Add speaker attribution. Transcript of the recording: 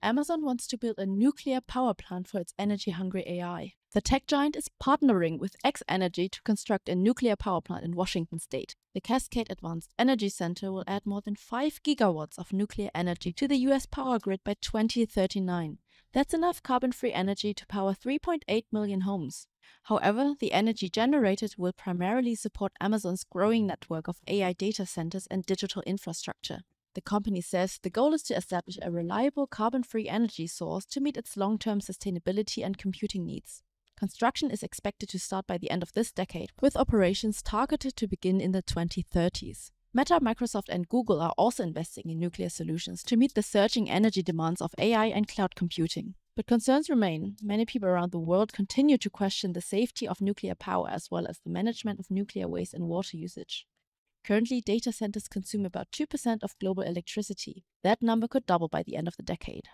Speaker 1: Amazon wants to build a nuclear power plant for its energy hungry AI. The tech giant is partnering with X Energy to construct a nuclear power plant in Washington state. The Cascade Advanced Energy Center will add more than 5 gigawatts of nuclear energy to the US power grid by 2039. That's enough carbon free energy to power 3.8 million homes. However, the energy generated will primarily support Amazon's growing network of AI data centers and digital infrastructure. The company says the goal is to establish a reliable carbon free energy source to meet its long term sustainability and computing needs. Construction is expected to start by the end of this decade, with operations targeted to begin in the 2030s. Meta, Microsoft, and Google are also investing in nuclear solutions to meet the surging energy demands of AI and cloud computing. But concerns remain. Many people around the world continue to question the safety of nuclear power as well as the management of nuclear waste and water usage. Currently, data centers consume about 2% of global electricity. That number could double by the end of the decade.